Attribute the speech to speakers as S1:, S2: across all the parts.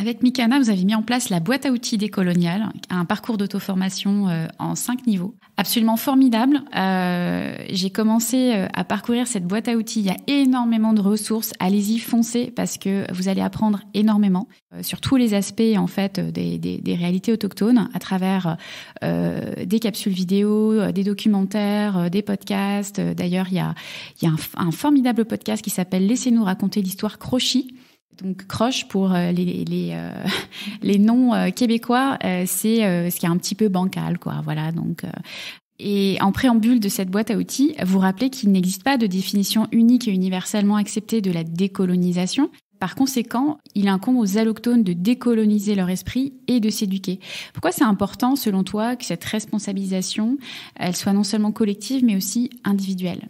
S1: Avec Mikana, vous avez mis en place la boîte à outils décoloniale, un parcours d'auto-formation euh, en cinq niveaux. Absolument formidable. Euh, j'ai commencé euh, à parcourir cette boîte à outils. Il y a énormément de ressources. Allez-y, foncez parce que vous allez apprendre énormément sur tous les aspects en fait des, réalités autochtones à travers des capsules vidéo, des documentaires, des podcasts. D'ailleurs, il y a, un, formidable podcast qui s'appelle Laissez-nous raconter l'histoire Crochy donc croche pour euh, les, les, euh, noms euh, québécois, c'est ce qui est un petit peu bancal, quoi. Voilà, donc. et en préambule de cette boîte à outils, vous rappelez qu'il n'existe pas de définition unique et universellement acceptée de la décolonisation. Par conséquent, il incombe aux allochtones de décoloniser leur esprit et de s'éduquer. Pourquoi c'est important, selon toi, que cette responsabilisation, elle soit non seulement collective, mais aussi individuelle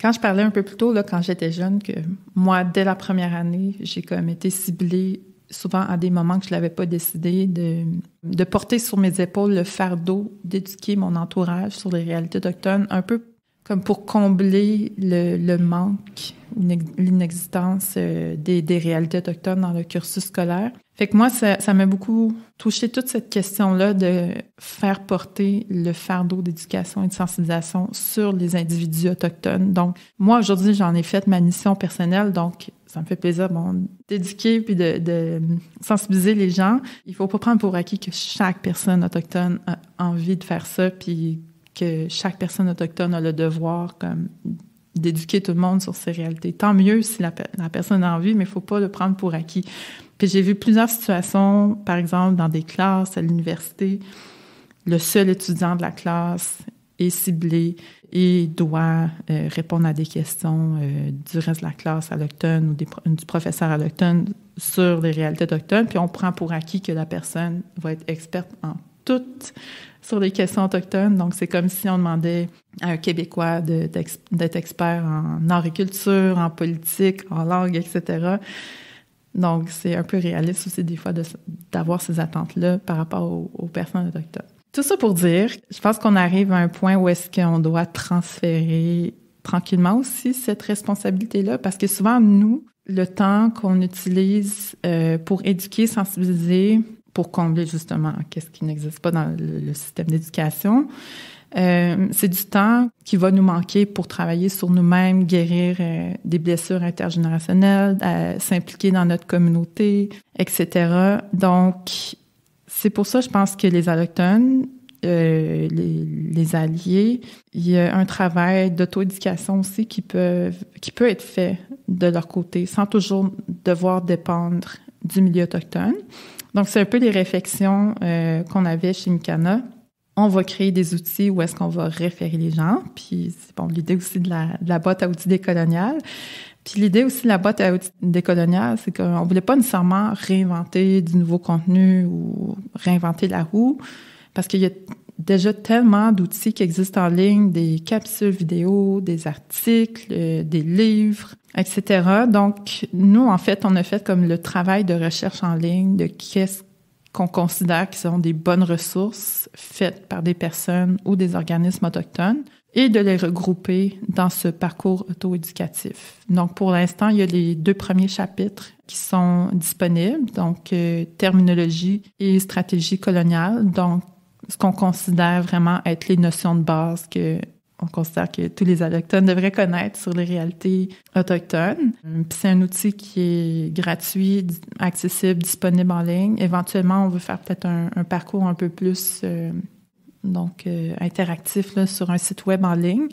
S1: quand je parlais un peu plus tôt, là, quand j'étais jeune, que moi, dès la première année, j'ai comme été ciblée
S2: souvent à des moments que je n'avais pas décidé, de, porter sur mes épaules le fardeau d'éduquer mon entourage sur les réalités autochtones, un peu comme pour combler le, le manque, l'inexistence euh, des réalités autochtones dans le cursus scolaire. Fait que moi, ça, m'a beaucoup touché toute cette question-là de faire porter le fardeau d'éducation et de sensibilisation sur les individus autochtones. Donc, moi, aujourd'hui, j'en ai fait ma mission personnelle, donc ça me fait plaisir, d'éduquer puis de, sensibiliser les gens. Il faut pas prendre pour acquis que chaque personne autochtone a envie de faire ça, puis que chaque personne autochtone a le devoir comme d'éduquer tout le monde sur ses réalités. Tant mieux si la, personne a envie, mais il faut pas le prendre pour acquis. Puis j'ai vu plusieurs situations, par exemple, dans des classes à l'université, le seul étudiant de la classe est ciblé et doit euh, répondre à des questions euh, du reste de la classe à l'octone ou du professeur à l'octone sur les réalités autochtones. Puis on prend pour acquis que la personne va être experte en toutes sur les questions autochtones. Donc, c'est comme si on demandait à un Québécois d'être expert en agriculture, en politique, en langue, etc. Donc, c'est un peu réaliste aussi des fois d'avoir ces attentes-là par rapport aux, personnes personnes docteur. Tout ça pour dire, je pense qu'on arrive à un point où est-ce qu'on doit transférer tranquillement aussi cette responsabilité-là, parce que souvent, nous, le temps qu'on utilise euh, pour éduquer, sensibiliser, pour combler justement qu'est-ce qui n'existe pas dans le système d'éducation, euh, c'est du temps qui va nous manquer pour travailler sur nous-mêmes, guérir euh, des blessures intergénérationnelles, euh, s'impliquer dans notre communauté, etc. Donc, c'est pour ça, je pense que les autochtones, les, alliés, il y a un travail d'auto-éducation aussi qui peut, qui peut être fait de leur côté, sans toujours devoir dépendre du milieu autochtone. Donc, c'est un peu les réflexions qu'on avait chez Mikana on va créer des outils où est-ce qu'on va référer les gens. Puis c'est bon, l'idée aussi de la, boîte à outils décoloniale. Puis l'idée aussi de la boîte à outils décoloniale, c'est qu'on voulait pas nécessairement réinventer du nouveau contenu ou réinventer la roue, parce qu'il y a déjà tellement d'outils qui existent en ligne, des capsules vidéo, des articles, euh, des livres, etc. Donc, nous, en fait, on a fait comme le travail de recherche en ligne de qu'est-ce qu'on considère qu'ils sont des bonnes ressources faites par des personnes ou des organismes autochtones et de les regrouper dans ce parcours auto-éducatif. Donc, pour l'instant, il y a les deux premiers chapitres qui sont disponibles, donc euh, terminologie et stratégie coloniale, donc ce qu'on considère vraiment être les notions de base que on considère que tous les autochtones devraient connaître sur les réalités autochtones. C'est un outil qui est gratuit, accessible, disponible en ligne. Éventuellement, on veut faire peut-être un, parcours un peu plus euh, donc euh, interactif sur un site web en ligne.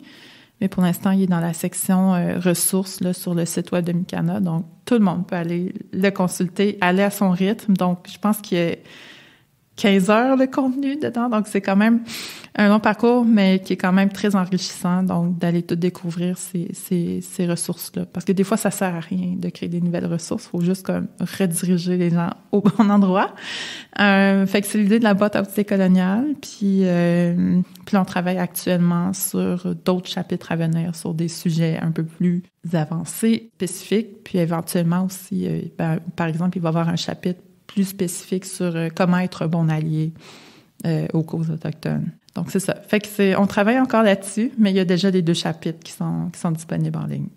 S2: Mais pour l'instant, il est dans la section euh, ressources sur le site web de Micana. Donc, tout le monde peut aller le consulter, aller à son rythme. Donc, je pense qu'il y a 15 heures de contenu dedans. Donc, c'est quand même un long parcours, mais qui est quand même très enrichissant. Donc, d'aller tout découvrir ces, ces, ressources-là. Parce que des fois, ça sert à rien de créer des nouvelles ressources. Il faut juste comme rediriger les gens au bon endroit. Euh, fait que c'est l'idée de la boîte à outils coloniale. Puis, euh, puis on travaille actuellement sur d'autres chapitres à venir, sur des sujets un peu plus avancés, spécifiques. Puis éventuellement aussi, euh, ben, par exemple, il va y avoir un chapitre plus spécifique sur euh, comment être un bon allié euh, aux causes autochtones. Donc, c'est ça. Fait que c'est. on travaille encore là-dessus, mais il y a déjà les deux chapitres qui sont, qui sont disponibles en ligne.